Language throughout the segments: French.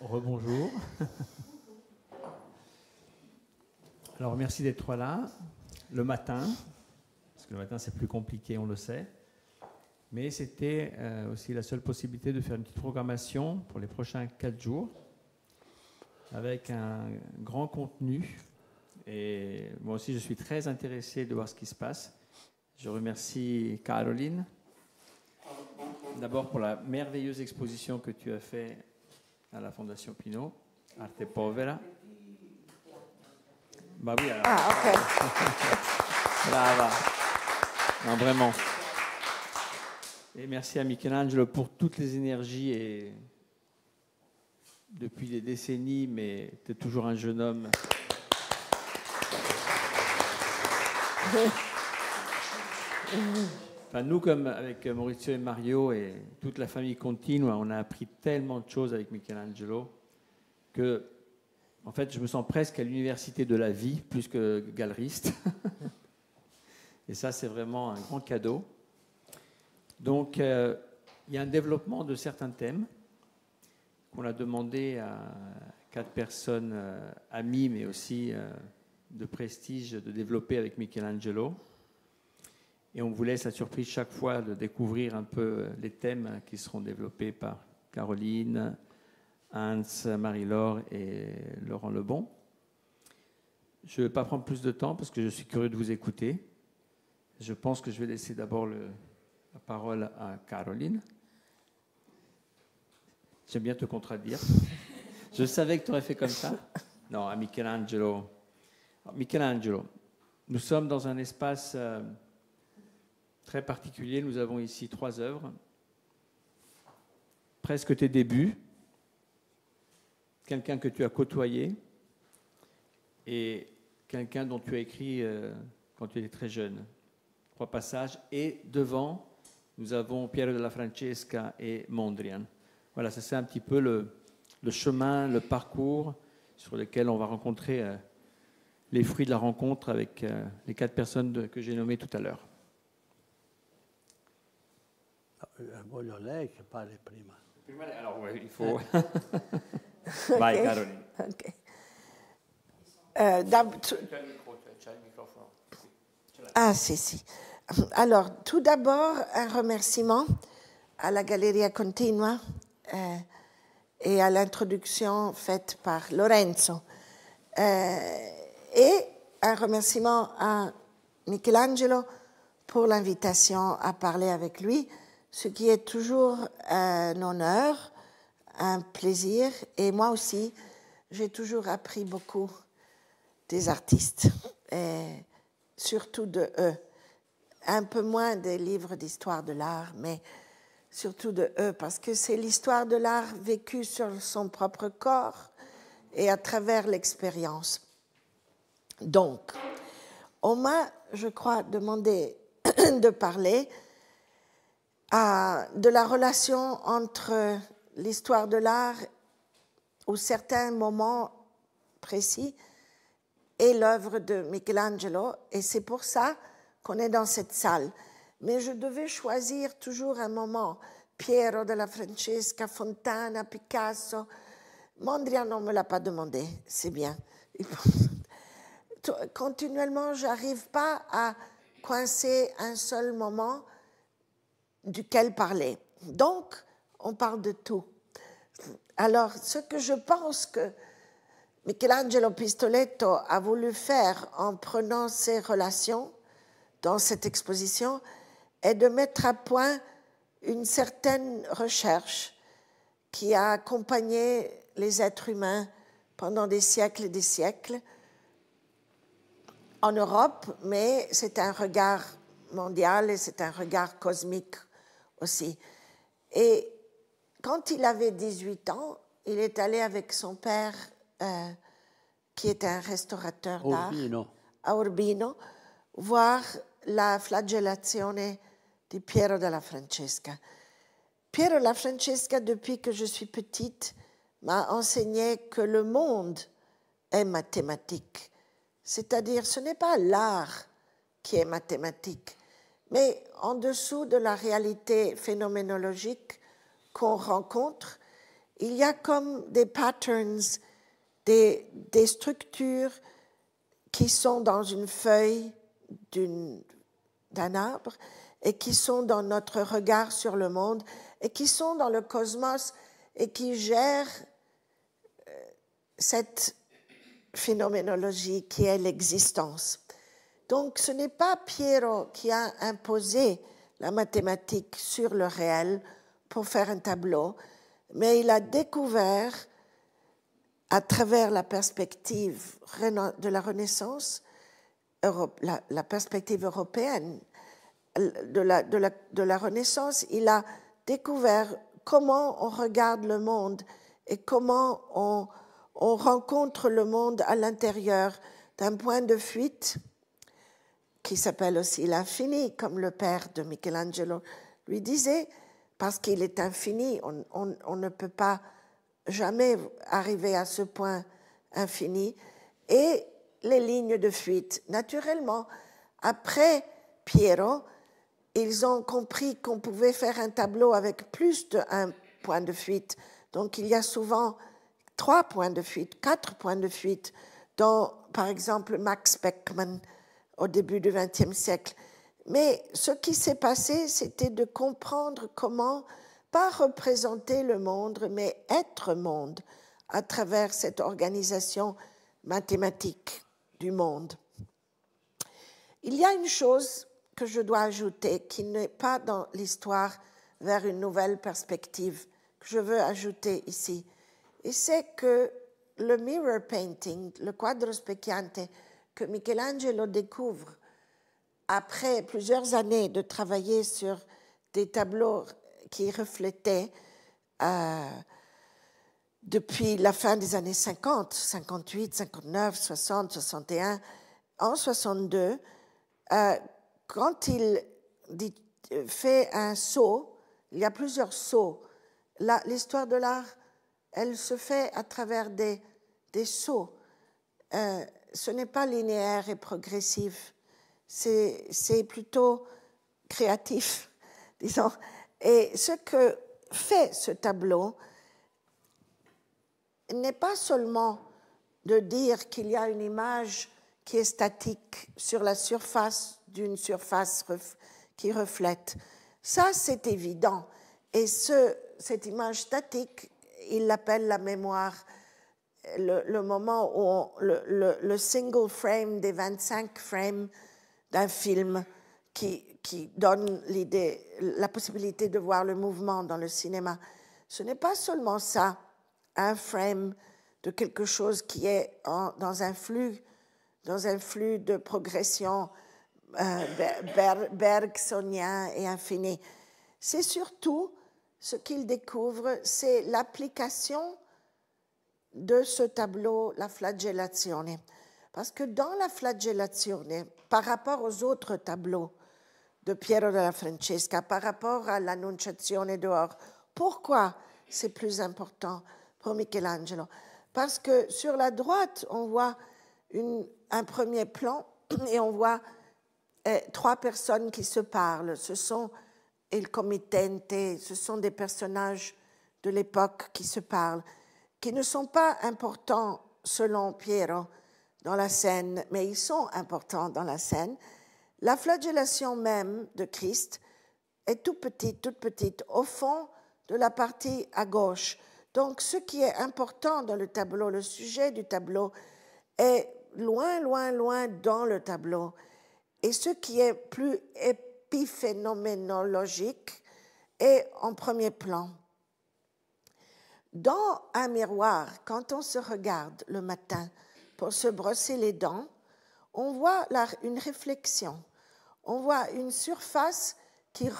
Rebonjour. Alors merci d'être là le matin, parce que le matin c'est plus compliqué, on le sait. Mais c'était euh, aussi la seule possibilité de faire une petite programmation pour les prochains quatre jours, avec un grand contenu. Et moi aussi, je suis très intéressé de voir ce qui se passe. Je remercie Caroline d'abord pour la merveilleuse exposition que tu as faite à la Fondation Pinot, Arte Povera. Bah oui, alors. Ah, ok. Non, vraiment. Et merci à Michelangelo pour toutes les énergies et depuis des décennies, mais tu es toujours un jeune homme. nous, comme avec Maurizio et Mario et toute la famille continue, on a appris tellement de choses avec Michelangelo que, en fait, je me sens presque à l'université de la vie, plus que galeriste. et ça, c'est vraiment un grand cadeau. Donc, euh, il y a un développement de certains thèmes qu'on a demandé à quatre personnes euh, amies, mais aussi euh, de prestige, de développer avec Michelangelo. Et on vous laisse la surprise chaque fois de découvrir un peu les thèmes qui seront développés par Caroline, Hans, Marie-Laure et Laurent Lebon. Je ne vais pas prendre plus de temps parce que je suis curieux de vous écouter. Je pense que je vais laisser d'abord la parole à Caroline. J'aime bien te contredire. je savais que tu aurais fait comme ça. Non, à Michelangelo. Michelangelo, nous sommes dans un espace... Euh, très particulier. Nous avons ici trois œuvres. Presque tes débuts, quelqu'un que tu as côtoyé et quelqu'un dont tu as écrit euh, quand tu étais très jeune. Trois passages. Et devant, nous avons Piero della Francesca et Mondrian. Voilà, ça c'est un petit peu le, chemin, le parcours sur lequel on va rencontrer euh, les fruits de la rencontre avec euh, les quatre personnes que j'ai nommées tout à l'heure. voglio lei che parli prima. Prima lei, il faut... okay. Caroline. Ok. Eh, ah, si, si. Alors, tout d'abord, un remerciement à la Galleria Continua euh, et à l'introduction faite par Lorenzo. Euh, et un remerciement à Michelangelo pour l'invitation à parler avec lui ce qui est toujours un honneur, un plaisir. Et moi aussi, j'ai toujours appris beaucoup des artistes, surtout de eux. Un peu moins des livres d'histoire de l'art, mais surtout de eux, parce que c'est l'histoire de l'art vécue sur son propre corps et à travers l'expérience. Donc, on m'a, je crois, demandé de parler de la relation entre l'histoire de l'art ou certains moments précis et l'œuvre de Michelangelo. Et c'est pour ça qu'on est dans cette salle. Mais je devais choisir toujours un moment. Piero della Francesca, Fontana, Picasso. Mondrian, ne me l'a pas demandé, c'est bien. Continuellement, j'arrive pas à coincer un seul moment duquel parler. Donc, on parle de tout. Alors, ce que je pense que Michelangelo Pistoletto a voulu faire en prenant ses relations dans cette exposition est de mettre à point une certaine recherche qui a accompagné les êtres humains pendant des siècles et des siècles en Europe, mais c'est un regard mondial et c'est un regard cosmique aussi. Et quand il avait 18 ans, il est allé avec son père, euh, qui était un restaurateur d'art, à Urbino, voir la flagellazione di Piero della Francesca. Piero della Francesca, depuis que je suis petite, m'a enseigné que le monde est mathématique. C'est-à-dire, ce n'est pas l'art qui est mathématique, mais en dessous de la réalité phénoménologique qu'on rencontre, il y a comme des patterns, des, structures qui sont dans une feuille d'un arbre et qui sont dans notre regard sur le monde et qui sont dans le cosmos et qui gèrent euh, cette phénoménologie qui est l'existence. Donc ce n'est pas Piero qui a imposé la mathématique sur le réel pour faire un tableau, mais il a découvert à travers la perspective de la Renaissance, la, perspective européenne de la, Renaissance, il a découvert comment on regarde le monde et comment on rencontre le monde à l'intérieur d'un point de fuite qui s'appelle aussi l'infini, comme le père de Michelangelo lui disait, parce qu'il est infini, on, on, ne peut pas jamais arriver à ce point infini, et les lignes de fuite. Naturellement, après Piero, ils ont compris qu'on pouvait faire un tableau avec plus d'un point de fuite. Donc il y a souvent trois points de fuite, quatre points de fuite, dont par exemple Max Beckmann au début du XXe siècle. Mais ce qui s'est passé, c'était de comprendre comment, pas représenter le monde, mais être monde à travers cette organisation mathématique du monde. Il y a une chose que je dois ajouter qui n'est pas dans l'histoire vers une nouvelle perspective que je veux ajouter ici. Et c'est que le mirror painting, le quadro specchiante, Michelangelo découvre après plusieurs années de travailler sur des tableaux qui reflétaient euh, depuis la fin des années 50, 58, 59, 60, 61, en 62, euh, quand il dit, fait un saut, il y a plusieurs sauts. L'histoire de l'art, elle se fait à travers des, des sauts. Euh, ce n'est pas linéaire et progressif, c'est plutôt créatif, disons. Et ce que fait ce tableau n'est pas seulement de dire qu'il y a une image qui est statique sur la surface d'une surface qui reflète. Ça, c'est évident. Et cette image statique, il l'appelle la mémoire le, moment où le, single frame des 25 frames d'un film qui, donne l'idée, la possibilité de voir le mouvement dans le cinéma. Ce n'est pas seulement ça, un frame de quelque chose qui est dans un flux, dans un flux de progression euh, bergsonien et infini. C'est surtout ce qu'il découvre, c'est l'application de ce tableau, la flagellazione. Parce que dans la flagellazione, par rapport aux autres tableaux de Piero della Francesca, par rapport à l'Annunciazione dehors, pourquoi c'est plus important pour Michelangelo Parce que sur la droite, on voit un premier plan et on voit eh, trois personnes qui se parlent. Ce sont il committente, ce sont des personnages de l'époque qui se parlent qui ne sont pas importants selon Piero dans la scène, mais ils sont importants dans la scène. La flagellation même de Christ est toute petite, toute petite, au fond de la partie à gauche. Donc ce qui est important dans le tableau, le sujet du tableau, est loin, loin, loin dans le tableau. Et ce qui est plus épiphénoménologique est en premier plan dans un miroir, quand on se regarde le matin pour se brosser les dents, on voit une réflexion, on voit une surface qui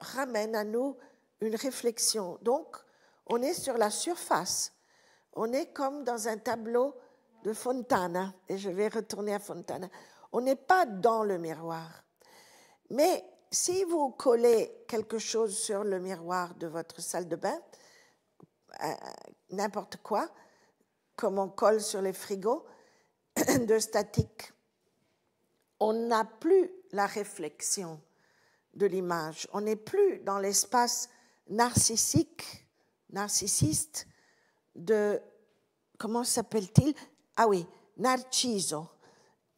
ramène à nous une réflexion. Donc, on est sur la surface, on est comme dans un tableau de Fontana, et je vais retourner à Fontana. On n'est pas dans le miroir. Mais si vous collez quelque chose sur le miroir de votre salle de bain, n'importe quoi, comme on colle sur les frigos, de statique. On n'a plus la réflexion de l'image. On n'est plus dans l'espace narcissique, narcissiste de, comment s'appelle-t-il Ah oui, Narciso,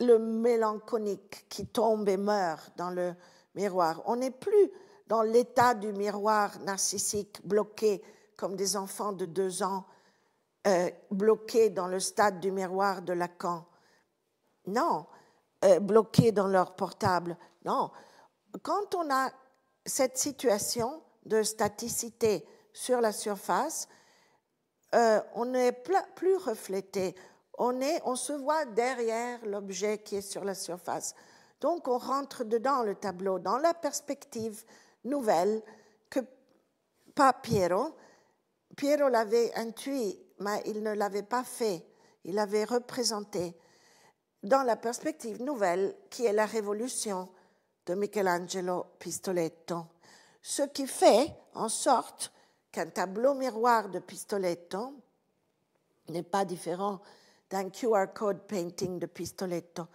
le mélancolique qui tombe et meurt dans le miroir. On n'est plus dans l'état du miroir narcissique bloqué comme des enfants de deux ans euh, bloqués dans le stade du miroir de Lacan. Non, euh, bloqués dans leur portable. Non. Quand on a cette situation de staticité sur la surface, euh, on n'est plus reflété. On, se voit derrière l'objet qui est sur la surface. Donc on rentre dedans le tableau, dans la perspective nouvelle que pas Piero l'avait intuit, mais il ne l'avait pas fait. Il l'avait représenté dans la perspective nouvelle qui est la révolution de Michelangelo Pistoletto. Ce qui fait en sorte qu'un tableau miroir de Pistoletto n'est pas différent d'un QR code painting de Pistoletto,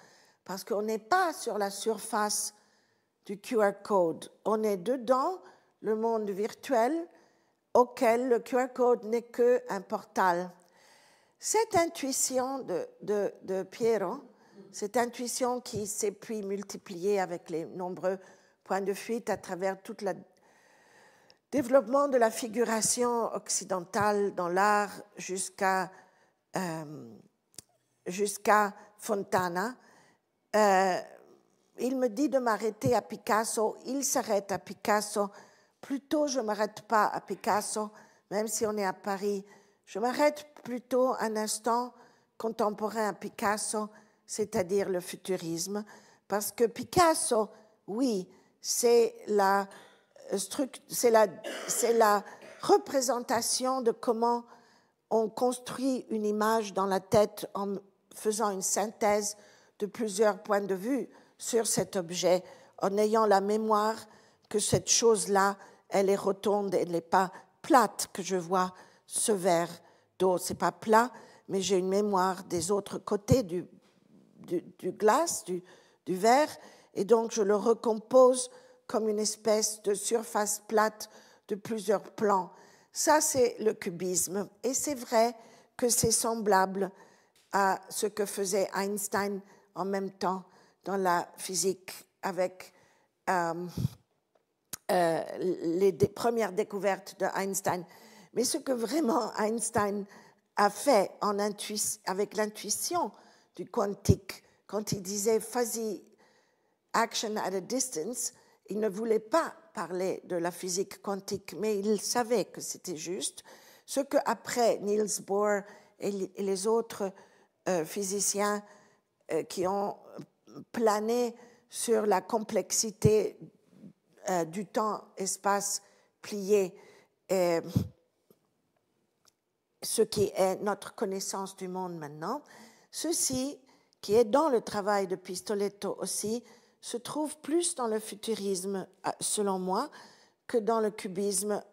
parce qu'on n'est pas sur la surface du QR code, on est dedans le monde virtuel auquel le QR code n'est qu'un portal. Cette intuition de, Piero, cette intuition qui s'est puis multipliée avec les nombreux points de fuite à travers tout le développement de la figuration occidentale dans l'art jusqu'à euh, Fontana. Euh, il me dit de m'arrêter à Picasso, il s'arrête à Picasso, plutôt, je ne m'arrête pas à Picasso, même si on est à Paris, je m'arrête plutôt un instant contemporain à Picasso, c'est-à-dire le futurisme, parce que Picasso, oui, c'est la, euh, la représentation de comment on construit une image dans la tête en faisant une synthèse de plusieurs points de vue sur cet objet, en ayant la mémoire que cette chose-là elle est rotonde, elle n'est pas plate que je vois ce verre d'eau. C'est pas plat, mais j'ai une mémoire des autres côtés du, du, glace, du, du verre, et donc je le recompose comme une espèce de surface plate de plusieurs plans. Ça, c'est le cubisme. Et c'est vrai que c'est semblable à ce que faisait Einstein en même temps dans la physique avec euh, euh, les premières découvertes de Einstein. Mais ce que vraiment Einstein a fait en avec l'intuition du quantique, quand il disait fuzzy action at a distance, il ne voulait pas parler de la physique quantique, mais il savait que c'était juste. Ce que après Niels Bohr et les autres euh, physiciens euh, qui ont plané sur la complexité euh, du temps, espace plié, euh, ce qui est notre connaissance du monde maintenant, ceci qui est dans le travail de Pistoletto aussi, se trouve plus dans le futurisme, euh, selon moi, que dans le cubisme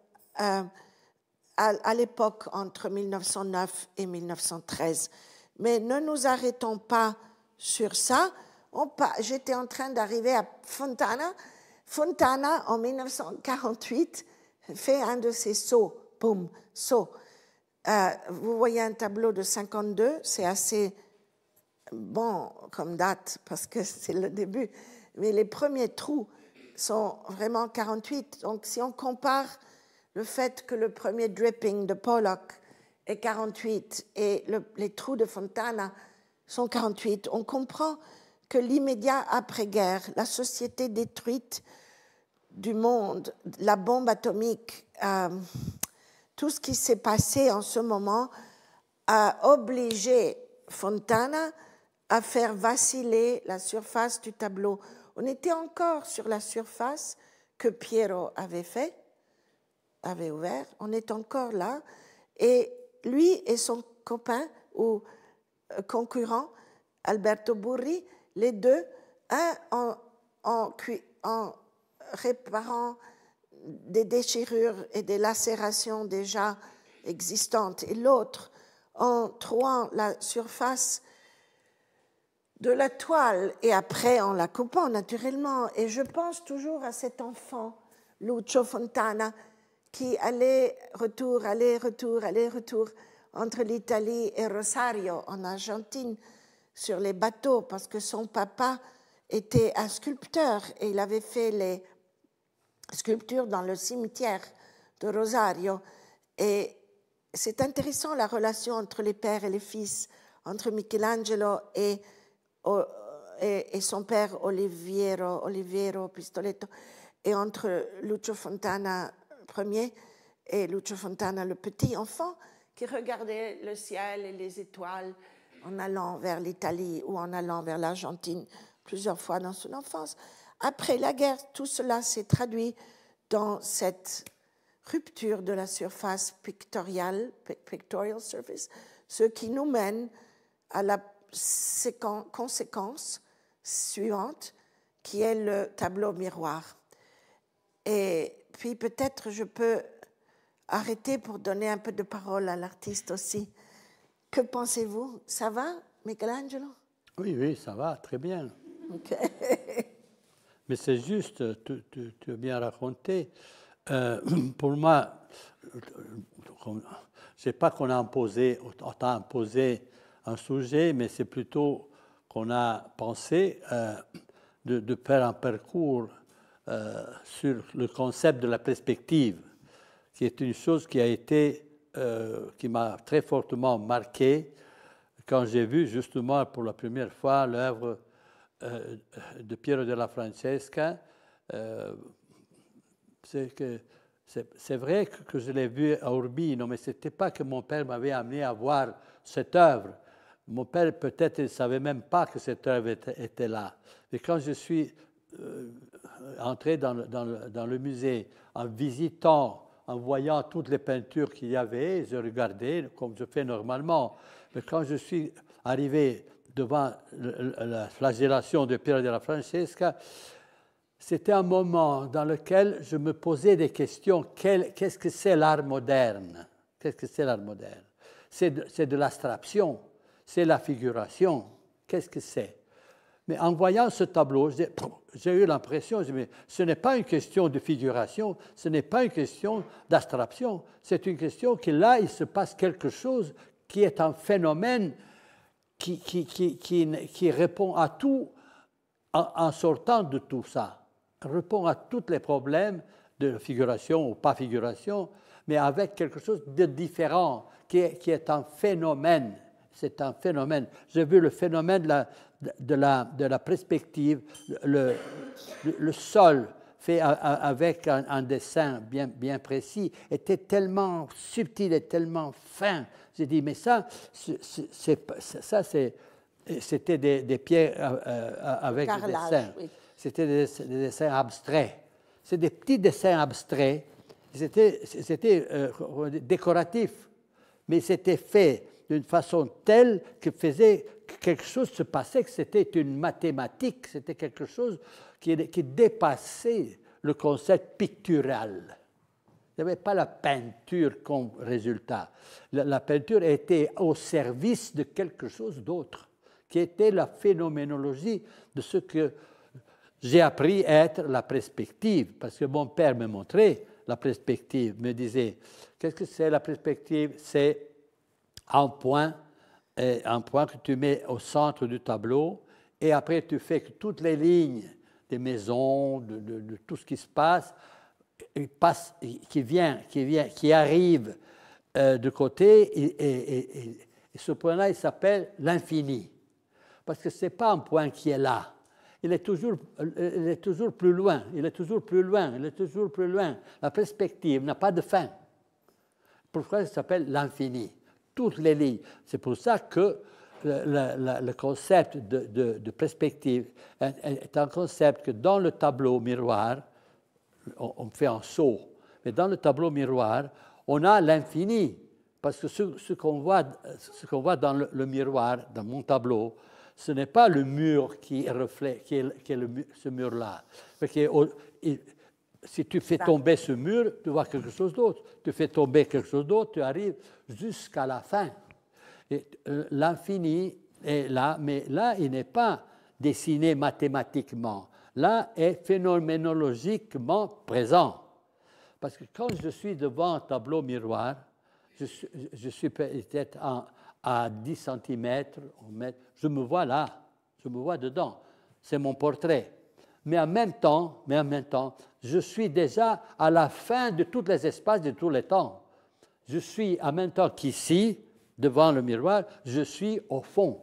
à l'époque entre 1909 et 1913. Mais ne nous arrêtons pas sur ça. J'étais en train d'arriver à Fontana, Fontana, en 1948, fait un de ces sauts, boum, saut. Euh, vous voyez un tableau de 52, c'est assez bon comme date parce que c'est le début, mais les premiers trous sont vraiment 48. Donc si on compare le fait que le premier dripping de Pollock est 48 et les trous de Fontana sont 48, on comprend que l'immédiat après-guerre, la société détruite du monde, la bombe atomique, euh, tout ce qui s'est passé en ce moment a obligé Fontana à faire vaciller la surface du tableau. On était encore sur la surface que Piero avait fait, avait ouvert. On est encore là. Et lui et son copain ou euh, concurrent, Alberto Burri, les deux, un en, réparant des déchirures et des lacérations déjà existantes, et l'autre en trouant la surface de la toile et après en la coupant naturellement. Et je pense toujours à cet enfant, Lucio Fontana, qui allait retour, allait retour, allait retour entre l'Italie et Rosario en Argentine sur les bateaux parce que son papa était un sculpteur et il avait fait les sculptures dans le cimetière de Rosario. Et c'est intéressant la relation entre les pères et les fils, entre Michelangelo et, et, son père Oliviero, Oliviero Pistoletto, et entre Lucio Fontana Ier et Lucio Fontana le petit enfant qui regardait le ciel et les étoiles en allant vers l'Italie ou en allant vers l'Argentine plusieurs fois dans son enfance. Après la guerre, tout cela s'est traduit dans cette rupture de la surface pictoriale, pictorial surface, ce qui nous mène à la conséquence suivante, qui est le tableau miroir. Et puis peut-être je peux arrêter pour donner un peu de parole à l'artiste aussi. Que pensez-vous Ça va, Michelangelo Oui, oui, ça va, très bien. Mais c'est juste, tu, as bien raconté. Euh, pour moi, c'est pas qu'on a imposé, on imposé un sujet, mais c'est plutôt qu'on a pensé euh, de, faire un parcours euh, sur le concept de la perspective, qui est une chose qui a été euh, qui m'a très fortement marqué quand j'ai vu justement pour la première fois l'œuvre euh, de Piero della Francesca. Euh, c'est vrai que je l'ai vu à Urbino, mais ce n'était pas que mon père m'avait amené à voir cette œuvre. Mon père, peut-être, ne savait même pas que cette œuvre était, là. Et quand je suis entré dans, dans, dans, le musée en visitant en voyant toutes les peintures qu'il y avait, je regardais comme je fais normalement. Mais quand je suis arrivé devant la flagellation de Pierre de la Francesca, c'était un moment dans lequel je me posais des questions. Qu'est-ce que c'est l'art moderne Qu'est-ce que c'est l'art moderne C'est de, de c'est la figuration. Qu'est-ce que c'est mais en voyant ce tableau, j'ai eu l'impression, mais ce n'est pas une question de figuration, ce n'est pas une question d'abstraction, c'est une question que là, il se passe quelque chose qui est un phénomène qui, qui, qui, qui répond à tout en, sortant de tout ça, répond à tous les problèmes de figuration ou pas figuration, mais avec quelque chose de différent, qui est, est un phénomène. C'est un phénomène. J'ai vu le phénomène de la, de la, perspective, le, sol fait avec un, dessin bien, bien précis, était tellement subtil et tellement fin. J'ai dit, mais ça, ça, c'était des, pierres euh, euh, avec des dessins. C'était des, dessins abstraits. C'est des petits dessins abstraits. C'était, c'était euh, décoratif, mais c'était fait d'une façon telle que faisait quelque chose se passait, que c'était une mathématique, c'était quelque chose qui, dépassait le concept pictural. Il n'y avait pas la peinture comme résultat. La, peinture était au service de quelque chose d'autre, qui était la phénoménologie de ce que j'ai appris à être la perspective, parce que mon père me montrait la perspective, me disait, qu'est-ce que c'est la perspective C'est un point, un euh, point que tu mets au centre du tableau, et après tu fais que toutes les lignes des maisons, de, tout ce qui se passe, euh, qui vient, qui vient, qui arrive euh, de côté, et, ce point-là, il s'appelle l'infini, parce que ce n'est pas un point qui est là. Il est, toujours, est toujours plus loin, il est toujours plus loin, il est toujours plus loin. La perspective n'a pas de fin. Pourquoi ça s'appelle l'infini toutes les lignes. C'est pour ça que le, concept de, perspective est, un concept que dans le tableau miroir, on, fait un saut, mais dans le tableau miroir, on a l'infini. Parce que ce, qu'on voit, ce qu'on voit dans le, miroir, dans mon tableau, ce n'est pas le mur qui, reflète, est, qui est ce mur-là. Parce si tu fais tomber ce mur, tu vois quelque chose d'autre. Tu fais tomber quelque chose d'autre, tu arrives jusqu'à la fin. Euh, l'infini est là, mais là, il n'est pas dessiné mathématiquement. Là est phénoménologiquement présent. Parce que quand je suis devant un tableau miroir, je, suis, je suis peut-être à 10 cm, je me vois là, je me vois dedans. C'est mon portrait mais en même temps, mais en même temps, je suis déjà à la fin de tous les espaces de tous les temps. Je suis en même temps qu'ici, devant le miroir, je suis au fond.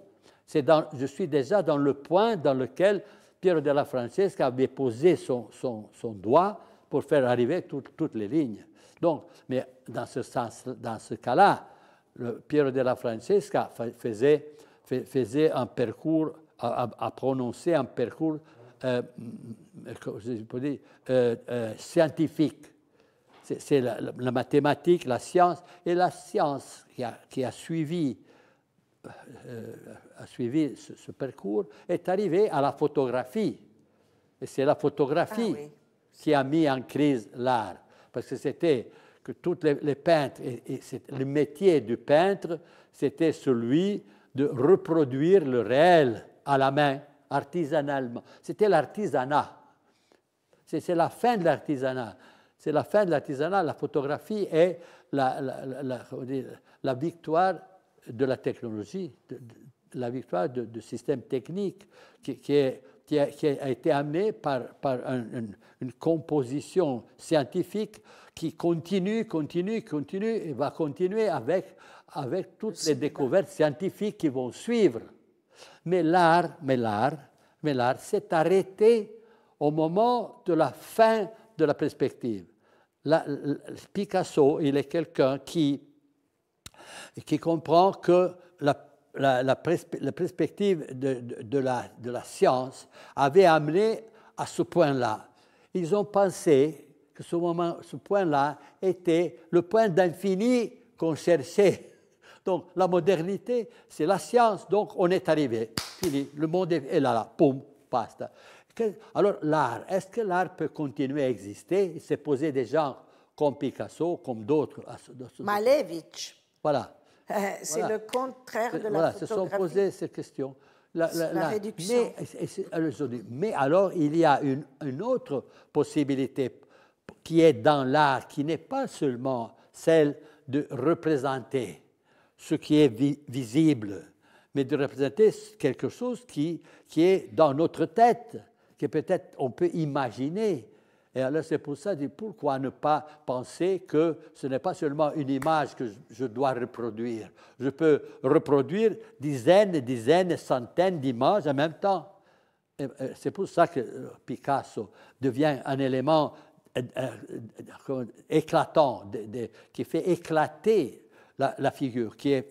Dans, je suis déjà dans le point dans lequel Piero della Francesca avait posé son, son, doigt pour faire arriver toutes les lignes. Donc, mais dans ce dans ce cas-là, Piero della Francesca faisait, faisait un parcours, a, a prononcé un parcours euh, euh, euh, scientifique. C'est la, mathématique, la science, et la science qui a, suivi a suivi ce, parcours, est arrivée à la photographie. Et c'est la photographie ah qui a mis en crise l'art. Parce que c'était que tous les, peintres, et, et le métier du peintre, c'était celui de reproduire le réel à la main artisanalement. C'était l'artisanat. C'est la fin de l'artisanat. C'est la fin de l'artisanat, la photographie est la, la, la, victoire de la technologie, de, la victoire du système technique qui, qui, est, qui, a, été amené par, par une composition scientifique qui continue, continue, continue et va continuer avec, avec toutes les découvertes scientifiques qui vont suivre. Mais l'art, mais s'est arrêté au moment de la fin de la perspective. Picasso, il est quelqu'un qui, qui comprend que la, perspective de, de, de, la, science avait amené à ce point-là. Ils ont pensé que ce, ce point-là était le point d'infini qu'on cherchait donc la modernité, c'est la science, donc on est arrivé. Fini, le monde est là, là, poum, Alors l'art, est-ce que l'art peut continuer à exister Il s'est posé des gens comme Picasso, comme d'autres. Ah, Malevich. Voilà. Euh, c'est le contraire de la voilà, photographie. Voilà, se sont posées ces questions. La, la, Mais, alors, il y a une, une autre possibilité qui est dans l'art, qui n'est pas seulement celle de représenter ce qui est visible, mais de représenter quelque chose qui, qui est dans notre tête, que peut-être on peut imaginer. Et alors c'est pour ça, pourquoi ne pas penser que ce n'est pas seulement une image que je dois reproduire. Je peux reproduire dizaines et dizaines, centaines d'images en même temps. Euh, c'est pour ça que euh, Picasso devient un élément euh, éclatant, qui fait éclater la, figure, qui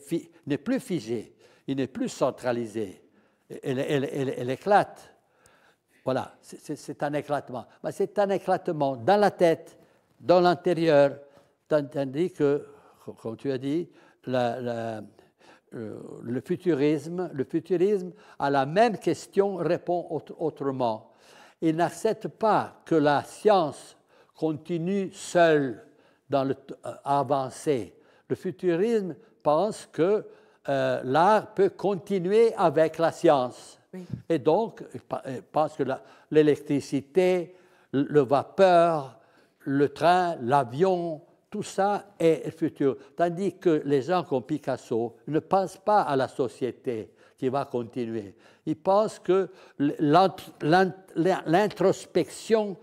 n'est plus figée, il n'est plus centralisé, elle, éclate. Voilà, c'est un éclatement. Mais c'est un éclatement dans la tête, dans l'intérieur, tandis que, comme tu as dit, euh, le futurisme, le futurisme à la même question répond autrement. Il n'accepte pas que la science continue seule dans le, euh, à avancer, le futurisme pense que euh, l'art peut continuer avec la science. Et donc, il pense que l'électricité, le vapeur, le train, l'avion, tout ça est futur. Tandis que les gens comme Picasso ne pensent pas à la société qui va continuer. Ils pensent que l'introspection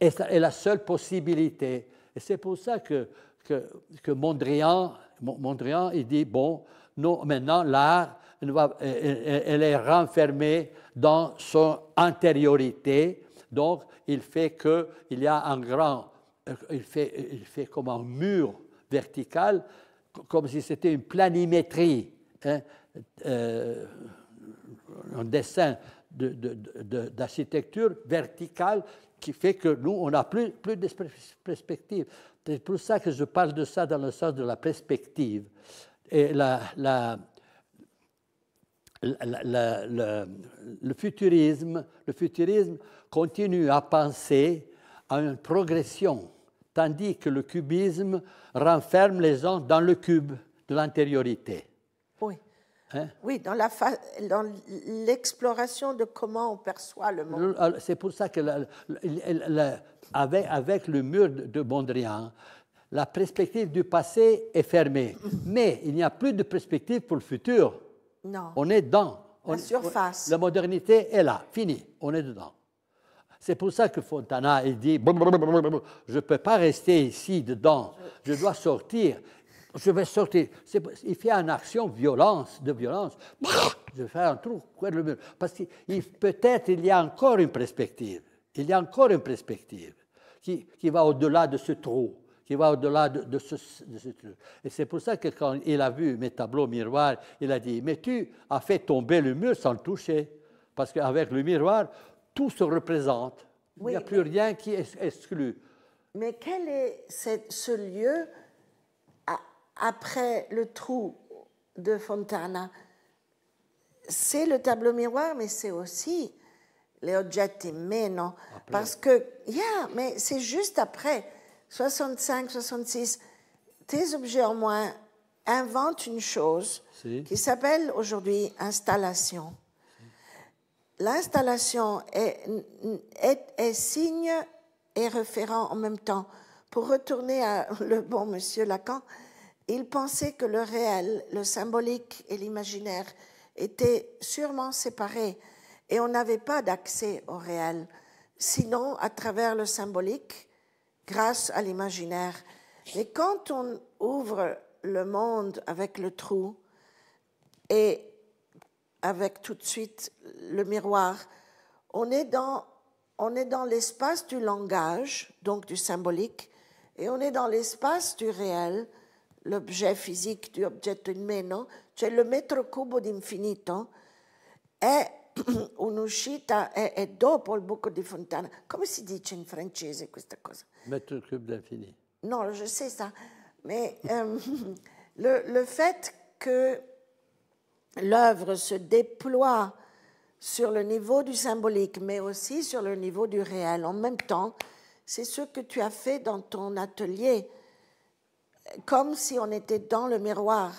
est la seule possibilité. Et c'est pour ça que que, Mondrian, Mondrian, il dit, bon, non, maintenant l'art, euh, euh, elle, est renfermée dans son antériorité. donc il fait il y a un grand, euh, il fait, il fait comme un mur vertical, comme si c'était une planimétrie, hein, un dessin d'architecture verticale qui fait que nous, on n'a plus, plus de perspective. C'est pour ça que je parle de ça dans le sens de la perspective. Et la, le, futurisme, le futurisme continue à penser à une progression, tandis que le cubisme renferme les gens dans le cube de l'antériorité. Oui. Hein? Oui, dans, la dans l'exploration de comment on perçoit le monde. C'est pour ça que la, avec, avec le mur de Mondrian, la perspective du passé est fermée. Mais il n'y a plus de perspective pour le futur. Non. On est dedans. On, surface. la modernité est là, fini. On est dedans. C'est pour ça que Fontana il dit je ne peux pas rester ici dedans, je dois sortir. Je vais sortir. Il fait une action violence, de violence. Je vais faire un trou, parce que peut-être il y a encore une perspective il y a encore une perspective qui, va au-delà de ce trou, qui va au-delà de, ce, trou. Et c'est pour ça que quand il a vu mes tableaux miroirs, il a dit, mais tu as fait tomber le mur sans le toucher, parce qu'avec le miroir, tout se représente. il n'y a plus rien qui est exclu. Mais quel est ce lieu après le trou de Fontana C'est le tableau miroir, mais c'est aussi les objets meno, non, parce que, yeah, mais c'est juste après, 65, 66, tes objets en moins inventent une chose qui s'appelle aujourd'hui installation. L'installation est, est, est, signe et référent en même temps. Pour retourner à le bon monsieur Lacan, il pensait que le réel, le symbolique et l'imaginaire étaient sûrement séparés. Et on n'avait pas d'accès au réel, sinon à travers le symbolique, grâce à l'imaginaire. Mais quand on ouvre le monde avec le trou et avec tout de suite le miroir, on est dans, on est dans l'espace du langage, donc du symbolique, et on est dans l'espace du réel, l'objet physique du objet meno, c'est le metro cubo d'infinito, est un'uscita est est' dopo il buco di fontana. Come si dice in francese questa cosa Mettre le cube d'infini. Non, je sais ça. Mais le, le, fait que l'œuvre se déploie sur le niveau du symbolique, mais aussi sur le niveau du réel en même temps, c'est ce que tu as fait dans ton atelier, comme si on était dans le miroir.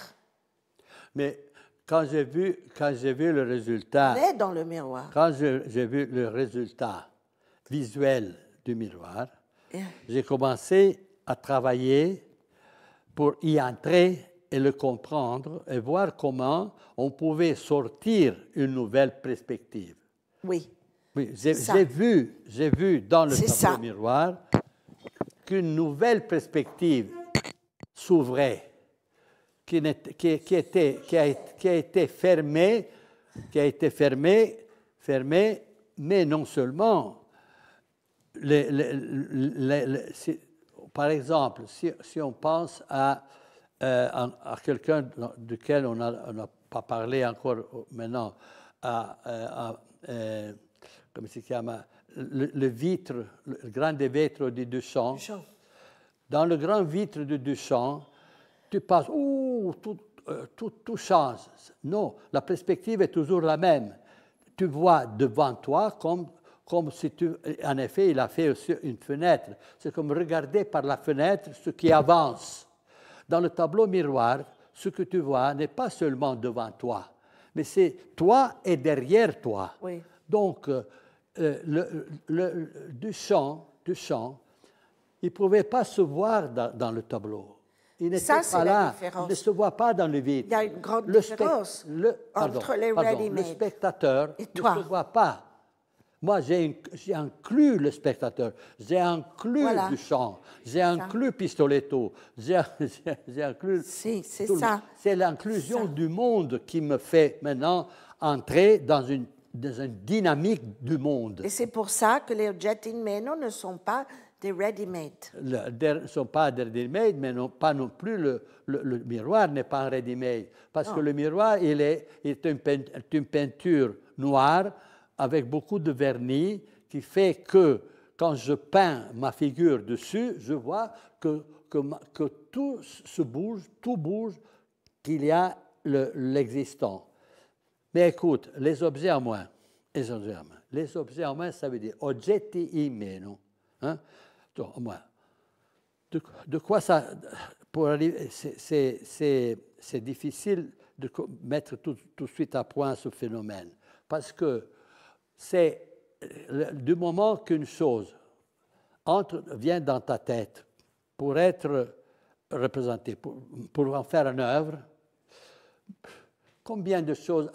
Mais quand j'ai vu, quand j'ai vu le résultat. dans le miroir. Quand j'ai vu le résultat visuel du miroir, j'ai commencé à travailler pour y entrer et le comprendre et voir comment on pouvait sortir une nouvelle perspective. Oui. Oui, j'ai vu, j'ai vu dans le miroir qu'une nouvelle perspective s'ouvrait qui, qui, était, qui, a, été fermé, qui a été fermé, fermé, mais non seulement. Les, par exemple, si, on pense à, euh, à, quelqu'un duquel on n'a pas parlé encore euh, maintenant, à, euh, à euh, le, vitre, le grand vitre de Duchamp. Duchamp. Dans le grand vitre de Duchamp, tu passes, ouh, euh, tout, change. Non, la perspective est toujours la même. Tu vois devant toi comme comme si tu... En effet, il a fait aussi une fenêtre. C'est comme regarder par la fenêtre ce qui avance. Dans le tableau miroir, ce que tu vois n'est pas seulement devant toi, mais c'est toi et derrière toi. Donc, euh, euh, le, du champ, du champ, il ne pouvait pas se voir dans le tableau. Il n'était pas la là. Différence. Il ne se voit pas dans le vide. Il y a une grande le différence entre les et toi. ne se voit pas. Moi, j'ai inclus le spectateur, j'ai inclus Duchamp, du chant, j'ai inclus Pistoletto, j'ai inclus. Si, c'est ça. C'est l'inclusion du monde qui me fait maintenant entrer dans une, dynamique du monde. Et c'est pour ça que les Jet in Meno ne sont pas ready-made. Ne sont pas des ready-made, mais non, pas non plus le, miroir n'est pas un ready-made. Parce que le miroir, il est, est une, peinture, une peinture noire avec beaucoup de vernis qui fait que quand je peins ma figure dessus, je vois que, que, que tout se bouge, tout bouge, qu'il y a l'existant. Mais écoute, les objets en moins, les objets en moins, les objets en moins, ça veut dire oggetti in meno. Hein. Donc, moins. de, quoi ça. Pour arriver, c'est difficile de mettre tout, tout, de suite à point ce phénomène. Parce que c'est du moment qu'une chose entre, vient dans ta tête pour être représentée, pour, pour en faire une œuvre, combien de choses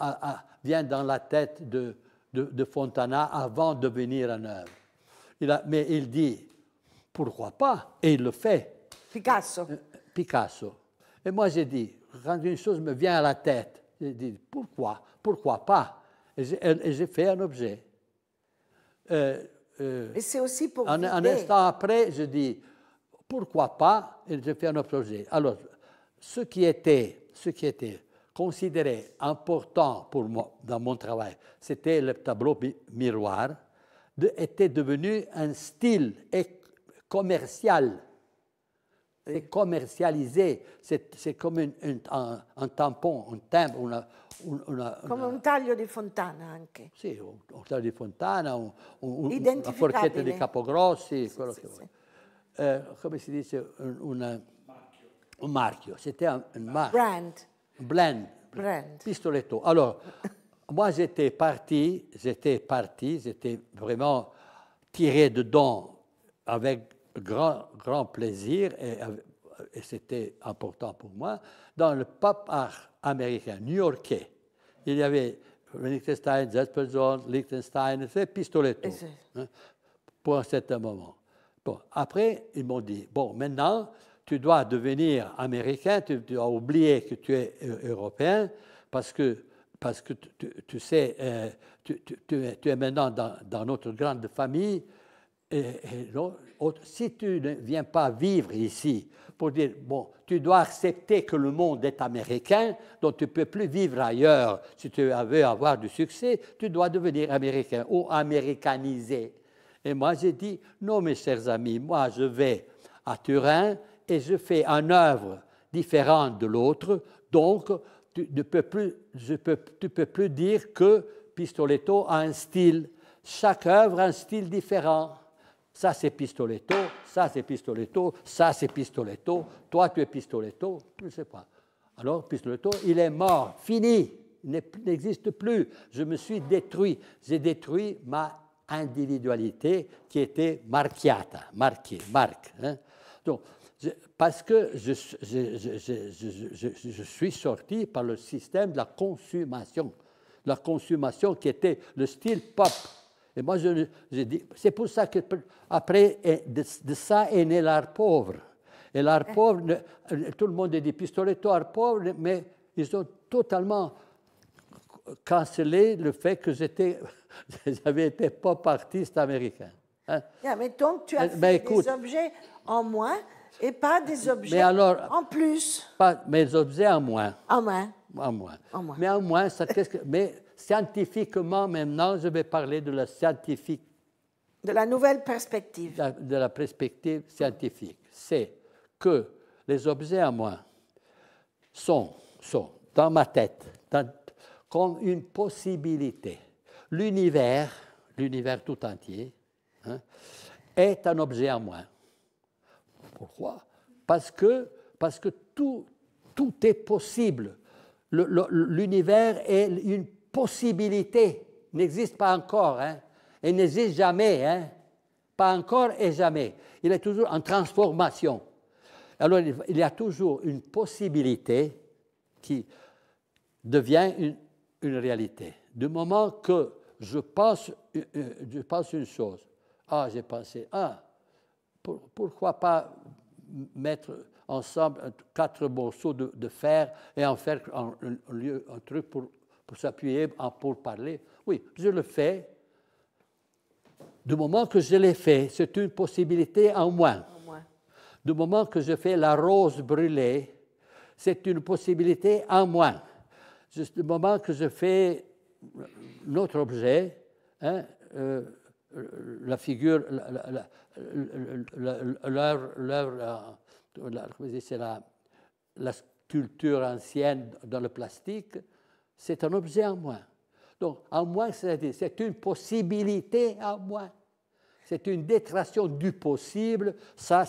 viennent dans la tête de, de, Fontana avant de devenir en œuvre il a, Mais il dit, pourquoi pas Et il le fait. Picasso. Euh, euh, Picasso. Et moi, j'ai dit, quand une chose me vient à la tête, j'ai dit, pourquoi Pourquoi pas Et j'ai fait un objet. Euh, et c'est aussi pour un, un, instant après, je dis, pourquoi pas Et j'ai fait un objet. Alors, ce qui était, ce qui était considéré important pour moi dans mon travail, c'était le tableau miroir, de, était devenu un style commercial. commercialisé, c'est comme un, un, un, tampon, un timbre, una, una, un taglio di fontana anche. Sì, un, un taglio di fontana, un, una forchetta di capogrossi, sì, quello sì, che vuoi. Eh, come si dice? Un, marchio. C'était un, marque. Brand. Blend. Brand. Pistoletto. Alors, moi j'étais parti, j'étais parti, j'étais vraiment tiré dedans avec grand, grand plaisir, et, c'était important pour moi, dans le pop art américain, new-yorkais. Il y avait Liechtenstein, Zespelson, Liechtenstein, c'est Pistoletto, hein, pour un certain moment. Bon, après, ils m'ont dit, bon, maintenant, tu dois devenir américain, tu, dois oublier que tu es euh, européen, parce que, parce que tu, sais, euh, tu, es maintenant dans, notre grande famille. Et, et si tu ne viens pas vivre ici pour dire, bon, tu dois accepter que le monde est américain, donc tu ne peux plus vivre ailleurs si tu veux avoir du succès, tu dois devenir américain ou américanisé. Et moi, j'ai dit, non, mes chers amis, moi, je vais à Turin et je fais une œuvre différente de l'autre, donc tu ne peux plus, peux, tu peux plus dire que Pistoletto a un style. Chaque œuvre a un style différent. Ça, c'est Pistoletto, ça, c'est Pistoletto, ça, c'est Pistoletto, toi, tu es Pistoletto, je ne sais pas. Alors, Pistoletto, il est mort, fini, il n'existe plus. Je me suis détruit. J'ai détruit ma individualité qui était marchiata, marquée, marque. Hein. Donc, parce que je, je, suis sorti par le système de la consommation, la consommation qui était le style pop et moi, je, c'est pour ça que après, de, de, ça est né l'art pauvre. Et l'art eh. pauvre, tout le monde dit pistoletto, art pauvre, mais ils ont totalement cancellé le fait que j'avais été pop artiste américain. Hein. mais donc, tu as eh, fait ben, des objets en moins et pas des objets alors, en plus. Pas mes objets en moins. En moins. En moins. Mais en moins, ça, qu'est-ce que. Mais, scientifiquement maintenant, je vais parler de la scientifique. De la nouvelle perspective. de la perspective scientifique. C'est que les objets à moi sont, sont dans ma tête, comme une possibilité. L'univers, l'univers tout entier, hein, est un objet à moi. Pourquoi Parce que, parce que tout, tout est possible. L'univers est une possibilité n'existe pas encore, hein, et n'existe jamais, hein. pas encore et jamais. Il est toujours en transformation. Alors, il y a toujours une possibilité qui devient une, réalité. Du moment que je pense, euh, euh, une chose, ah, j'ai pensé, ah, pourquoi pas mettre ensemble quatre morceaux de, fer et en faire lieu, un truc pour pour s'appuyer, pour parler. Oui, je le fais. Du moment que je l'ai fait, c'est une possibilité en moins. Du moment que je fais la rose brûlée, c'est une possibilité en moins. du moment que je fais notre objet, la figure, l'œuvre, la, la, sculpture ancienne dans le plastique, c'est un objet en moi. Donc, en moi, cest c'est une possibilité en moi. C'est une détraction du possible. Ça,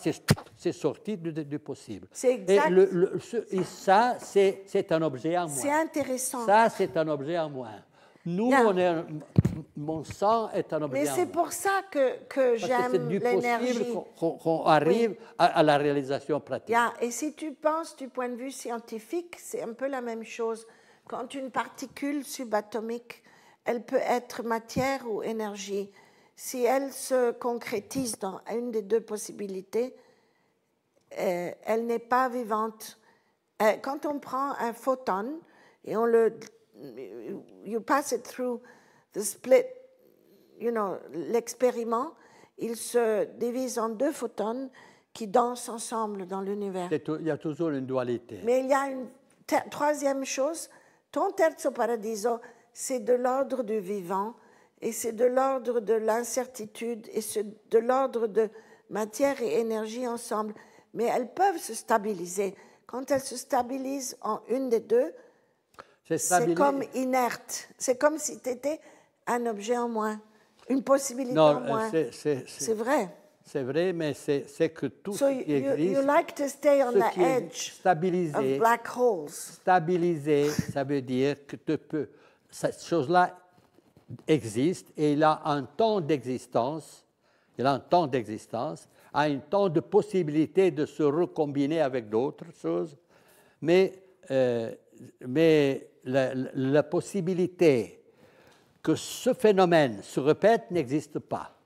c'est sorti du, du possible. C'est exact. Et, le, et ça, c'est un objet en moi. C'est intéressant. Ça, c'est un objet en moi. Nous, on mon sang est un objet. Mais c'est pour ça que, j'aime l'énergie. C'est du arrive qu'on à, à, la réalisation pratique. Et si tu penses du point de vue scientifique, c'est un peu la même chose. Quand une particule subatomique, elle peut être matière ou énergie, si elle se concrétise dans une des deux possibilités, euh, elle n'est pas vivante. Euh, quand on prend un photon et on le, you pass it through the split, you know, l'expériment, il se divise en deux photons qui dansent ensemble dans l'univers. Il y a toujours une dualité. Mais il y a une troisième chose, ton terzo paradiso, c'est de l'ordre du vivant et c'est de l'ordre de l'incertitude et c'est de l'ordre de matière et énergie ensemble. Mais elles peuvent se stabiliser. Quand elles se stabilisent en une des deux, c'est comme inerte. C'est comme si tu étais un objet en moins, une possibilité en euh, moins. C'est vrai. C'est vrai, mais c'est que tout so ce qui you, existe, you like to stay on edge black holes. Stabiliser, ça veut dire que tu peux, cette chose-là existe et il a un temps d'existence, il a un temps d'existence, a un temps de possibilité de se recombiner avec d'autres choses, mais, euh, mais la, la possibilité que ce phénomène se répète n'existe pas.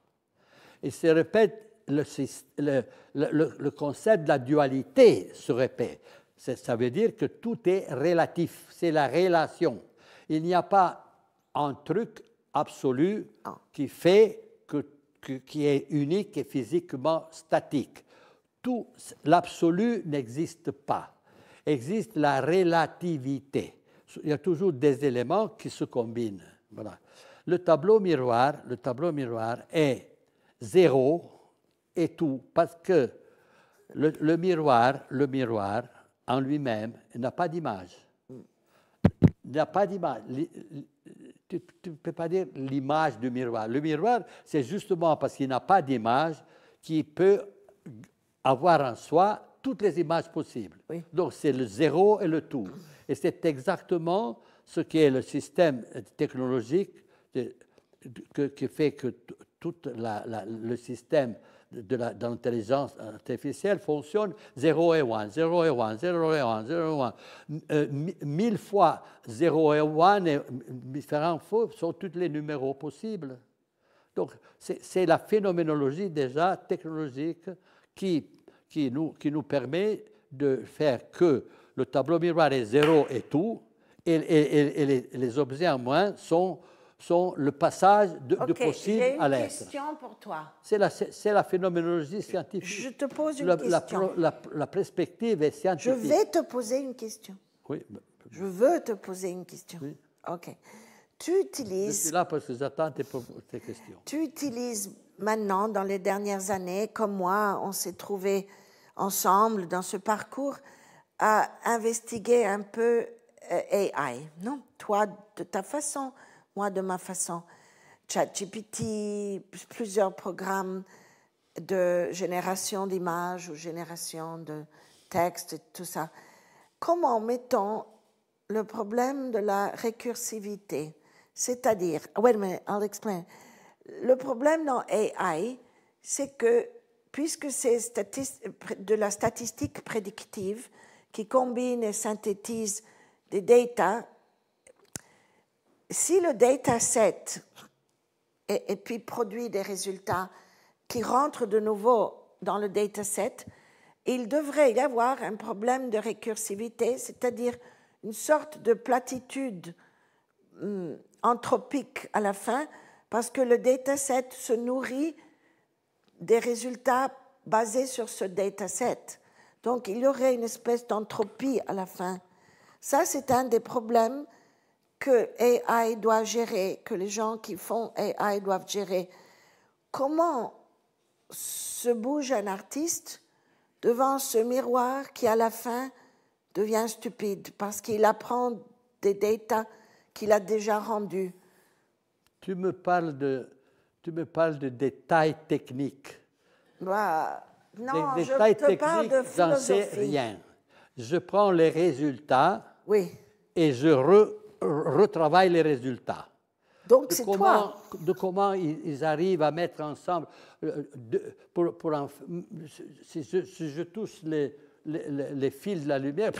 Il se répète le, le, concept de la dualité se répète. Ça veut dire que tout est relatif, c'est la relation. Il n'y a pas un truc absolu qui fait que, qui est unique et physiquement statique. Tout l'absolu n'existe pas. Existe la relativité. Il y a toujours des éléments qui se combinent. Voilà. Le tableau miroir, le tableau miroir est zéro et tout, parce que le, miroir, le miroir en lui-même n'a pas d'image. N'a pas d'image. Tu ne peux pas dire l'image du miroir. Le miroir, c'est justement parce qu'il n'a pas d'image qui peut avoir en soi toutes les images possibles. Donc c'est le zéro et le tout. Et c'est exactement ce qui est le système technologique qui fait que tout le système de l'intelligence artificielle fonctionne 0 et 1, 0 et 1, 0 et 1, 0 et 1. 1000 euh, mille fois 0 et 1 et différents fois sont tous les numéros possibles. Donc, c'est la phénoménologie déjà technologique qui, qui, nous, qui nous permet de faire que le tableau miroir est 0 et tout, et, les, les objets en moins sont sont le passage de, possible à l'être. question pour toi. C'est la, la, phénoménologie scientifique. Je te pose une question. La, perspective est scientifique. Je vais te poser une question. Oui. Je veux te poser une question. Oui. OK. Tu utilises. Je suis là parce que j'attends tes, questions. Tu utilises maintenant, dans les dernières années, comme moi, on s'est trouvés ensemble dans ce parcours à investiguer un peu euh, AI, non Toi, de ta façon moi, de ma façon. ChatGPT, plusieurs programmes de génération d'images ou génération de textes et tout ça. Comment mettons le problème de la récursivité C'est-à-dire, wait mais, minute, I'll Le problème dans AI, c'est que puisque c'est de la statistique prédictive qui combine et synthétise des data si le dataset et, puis produit des résultats qui rentrent de nouveau dans le dataset, il devrait y avoir un problème de récursivité, c'est-à-dire une sorte de platitude entropique hmm, anthropique à la fin, parce que le dataset se nourrit des résultats basés sur ce dataset. Donc il y aurait une espèce d'entropie à la fin. Ça, c'est un des problèmes que AI doit gérer, que les gens qui font AI doivent gérer. Comment se bouge un artiste devant ce miroir qui, à la fin, devient stupide parce qu'il apprend des data qu'il a déjà rendus Tu me parles de, tu me parles de détails techniques. Bah, non, je te parle de sais rien. Je prends les résultats oui. et je re retravaille les résultats. Donc c'est toi. De comment ils, arrivent à mettre ensemble. Euh, pour, si, je, touche les, les, fils de la lumière,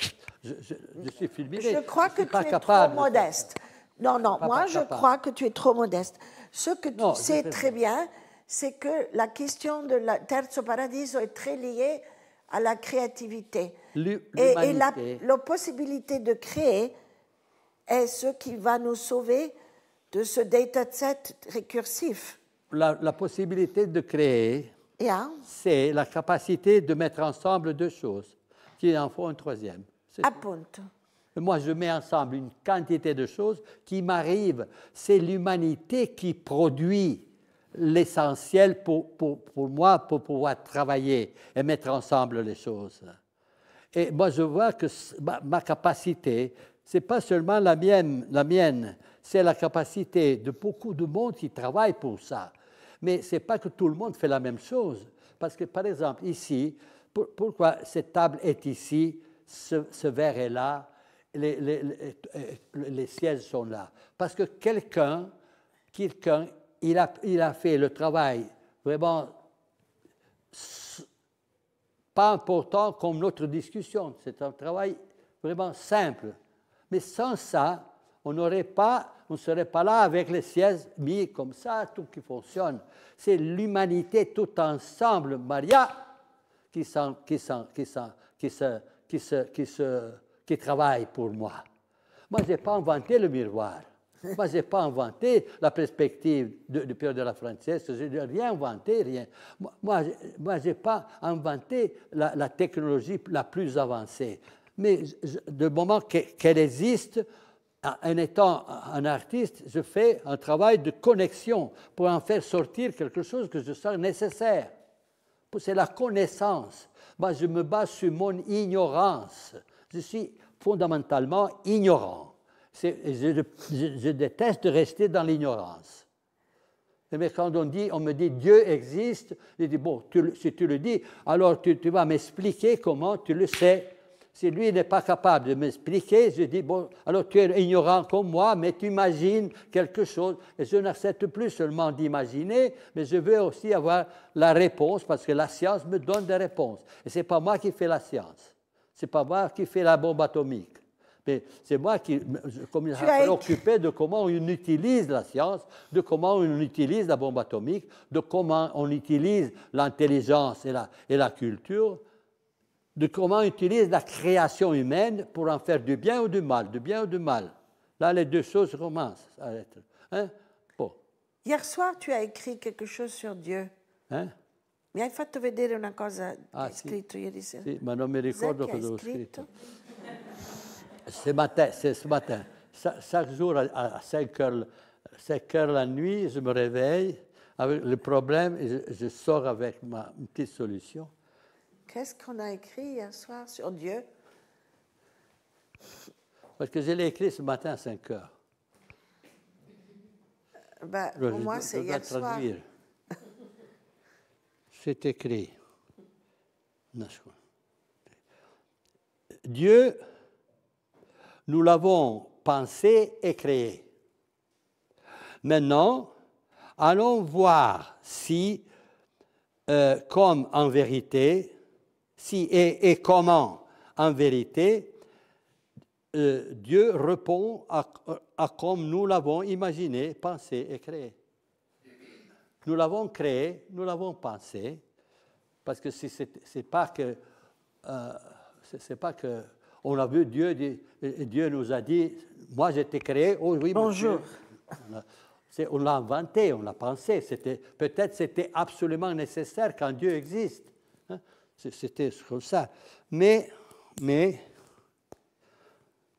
je, je, suis Je crois que, tu es trop modeste. Non, non, moi je crois que tu es trop modeste. Ce que tu sais très bien, c'est que la question de la Terzo Paradiso est très liée à la créativité. Et, et la possibilité de créer est ce qui va nous sauver de ce dataset récursif. La, possibilité de créer, c'est la capacité de mettre ensemble deux choses, qui en faut une troisième. Appunto. Moi, je mets ensemble une quantité de choses qui m'arrivent. C'est l'humanité qui produit l'essentiel pour, pour, moi pour pouvoir travailler et mettre ensemble les choses. Et moi, je vois que ma capacité, ce n'est pas seulement la mienne, la mienne c'est la capacité de beaucoup de monde qui travaille pour ça. Mais ce n'est pas que tout le monde fait la même chose. Parce que, par exemple, ici, pourquoi cette table est ici, ce, verre est là, euh, les, sièges sont là. Parce que quelqu'un, il il a fait le travail vraiment pas important comme notre discussion. C'est un travail vraiment simple sans ça, on n'aurait pas, on serait pas là avec les sièges mis comme ça, tout qui fonctionne. C'est l'humanité tout ensemble, Maria, qui, qui, qui, qui travaille pour moi. Moi, je n'ai pas inventé le miroir. Moi, je n'ai pas inventé la perspective du père Pierre de la française, je n'ai rien inventé, rien. Moi, moi je n'ai pas inventé la, la, technologie la plus avancée mais du moment qu'elle existe, en étant un artiste, je fais un travail de connexion pour en faire sortir quelque chose que je sens nécessaire. C'est la connaissance. Moi, je me base sur mon ignorance. Je suis fondamentalement ignorant. Je, déteste rester dans l'ignorance. Mais quand on, dit, on me dit Dieu existe, je dis, bon, si tu le dis, alors tu, tu vas m'expliquer comment tu le sais si lui n'est pas capable de m'expliquer, je dis, bon, alors tu es ignorant comme moi, mais tu imagines quelque chose. Et je n'accepte plus seulement d'imaginer, mais je veux aussi avoir la réponse, parce que la science me donne des réponses. Et ce n'est pas moi qui fais la science. Ce n'est pas moi qui fais la bombe atomique. Mais c'est moi qui suis occupé de comment on utilise la science, de comment on utilise la bombe atomique, de comment on utilise l'intelligence et la, et la culture de comment utiliser utilise la création humaine pour en faire du bien ou du mal, du bien ou du mal. Là, les deux choses commencent à être. Hein? Hier soir, tu as écrit quelque chose sur Dieu. Hein? Mi hai fatto vedere una cosa che sì. ma non mi ricordo cosa ho scritto. ce c'est ce matin. Chaque jour à 5 heures, 5 heures la nuit, je me réveille avec le problème et je sors avec ma petite solution. Qu'est-ce qu'on a écrit hier soir sur Dieu Parce que je l'ai écrit ce matin à 5 heures. Euh, ben, pour moi, c'est hier soir. c'est écrit. Dieu, nous l'avons pensé et créé. Maintenant, allons voir si, euh, comme en vérité, si et, comment En vérité, euh, Dieu répond à, comme nous l'avons imaginé, pensé et créé. Nous l'avons créé, nous l'avons pensé, parce que ce c'est pas que euh, c'est pas que on l'a vu Dieu, Dieu nous a dit, moi j'étais créé, oh oui, bonjour. On l'a inventé, on l'a pensé. C'était peut-être c'était absolument nécessaire quand Dieu existe. C'était comme ça. Mais, mais,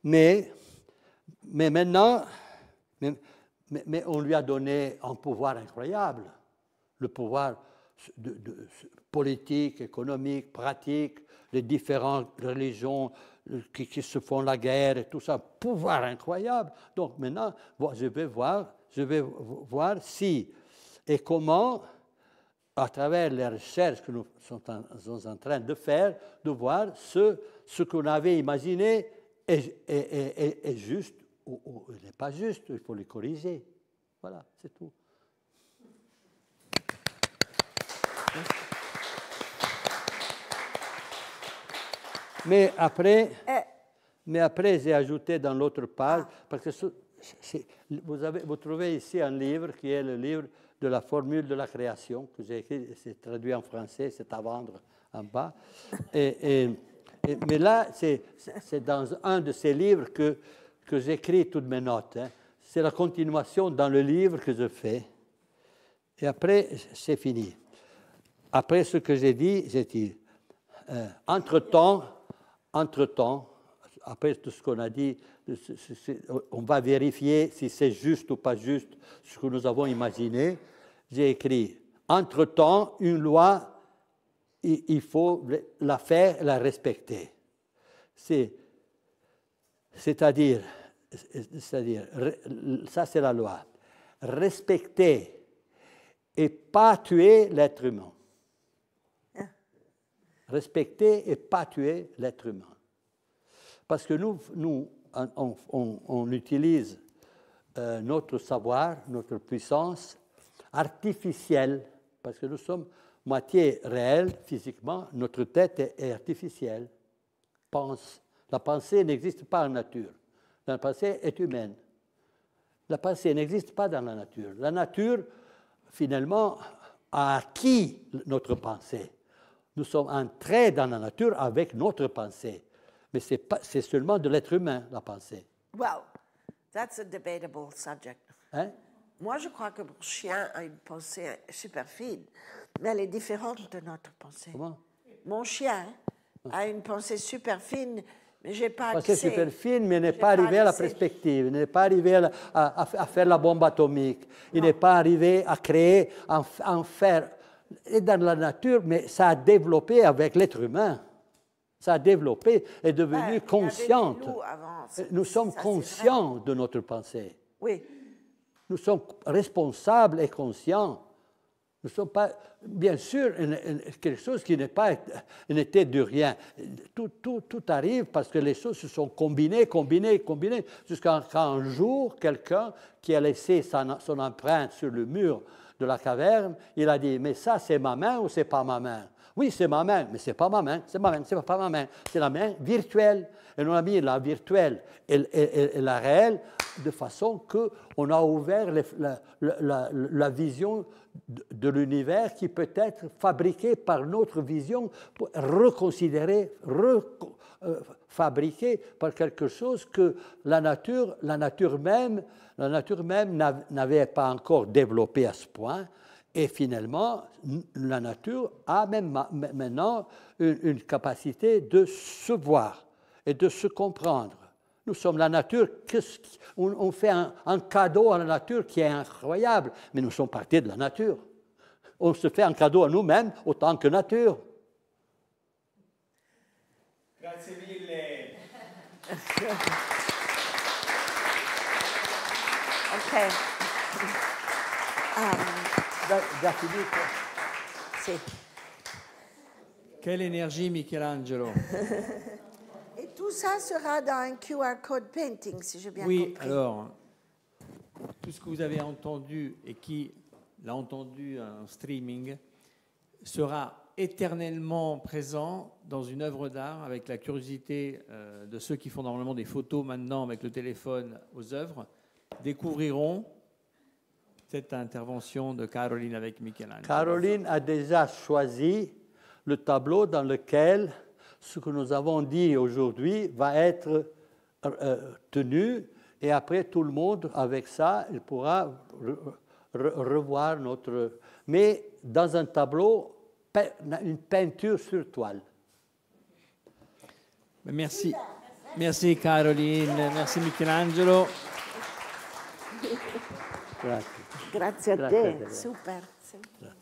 mais, mais maintenant, mais, on lui a donné un pouvoir incroyable, le pouvoir de, politique, économique, pratique, les différentes religions euh, qui, qui, se font la guerre et tout ça, pouvoir incroyable. Donc maintenant, je vais voir, je vais voir si et comment à travers les recherches que nous sommes en train de faire, de voir ce, ce qu'on avait imaginé est, est, juste ou, n'est pas juste. Il faut le corriger. Voilà, c'est tout. Mais après, euh. mais après j'ai ajouté dans l'autre page, parce que vous, avez, vous trouvez ici un livre qui est le livre de la formule de la création que j'ai écrite, c'est traduit en français, c'est à vendre en bas. Et, mais là, c'est dans un de ces livres que, que j'écris toutes mes notes. Hein. C'est la continuation dans le livre que je fais. Et après, c'est fini. Après ce que j'ai dit, j'ai dit, euh, entre-temps, entre-temps, après tout ce qu'on a dit on va vérifier si c'est juste ou pas juste ce que nous avons imaginé. J'ai écrit, entre-temps, une loi, il faut la faire, la respecter. C'est-à-dire, c'est-à-dire, ça c'est la loi, respecter et pas tuer l'être humain. Ah. Respecter et pas tuer l'être humain. Parce que nous, nous, on, utilise euh, notre savoir, notre puissance artificielle, parce que nous sommes moitié réels physiquement, notre tête est, artificielle, pense. La pensée n'existe pas en nature. La pensée est humaine. La pensée n'existe pas dans la nature. La nature, finalement, a acquis notre pensée. Nous sommes entrés dans la nature avec notre pensée mais c'est seulement de l'être humain, la pensée. that's a debatable subject. Hein? Moi, je crois que mon chien a une pensée super fine, mais elle est différente de notre pensée. Comment? Mon chien a une pensée super fine, mais j'ai pas Pensée super fine, mais n'est pas, arrivé à la perspective, n'est pas arrivé à, faire la bombe atomique, il n'est pas arrivé à créer, à en, en faire. Et dans la nature, mais ça a développé avec l'être humain ça a développé, est devenu consciente. Nous sommes conscients de notre pensée. Oui. Nous sommes responsables et conscients. Nous sommes pas, bien sûr, quelque chose qui n'est pas, n'était de rien. Tout, tout, tout, arrive parce que les choses se sont combinées, combinées, combinées, jusqu'à un jour, quelqu'un qui a laissé son, son empreinte sur le mur de la caverne, il a dit, mais ça, c'est ma main ou c'est pas ma main oui, c'est ma main, mais c'est pas ma main, c'est ma main, c'est pas ma main. C'est la main virtuelle. Et on a mis la virtuelle et, la réelle de façon qu'on a ouvert la, vision de, l'univers qui peut être fabriquée par notre vision, reconsidérée, refabriquée euh, par quelque chose que la nature, la nature même, la nature même n'avait pas encore développé à ce point. Et finalement, la nature a même maintenant une, capacité de se voir et de se comprendre. Nous sommes la nature, on, fait un, cadeau à la nature qui est incroyable, mais nous sommes partis de la nature. On se fait un cadeau à nous-mêmes autant que nature. Quelle énergie, Michelangelo. Et tout ça sera dans un QR code painting, si j'ai bien oui, compris. Oui, alors, tout ce que vous avez entendu et qui l'a entendu en streaming sera éternellement présent dans une œuvre d'art avec la curiosité euh, de ceux qui font normalement des photos maintenant avec le téléphone aux œuvres, découvriront cette intervention de Caroline avec Michelangelo. Caroline a déjà choisi le tableau dans lequel ce que nous avons dit aujourd'hui va être euh, tenu et après tout le monde avec ça, il pourra revoir notre... Mais dans un tableau, une peinture sur toile. Merci. Merci Caroline, merci Michelangelo. Grazie. Grazie a, Grazie te. a te. Super. Sì.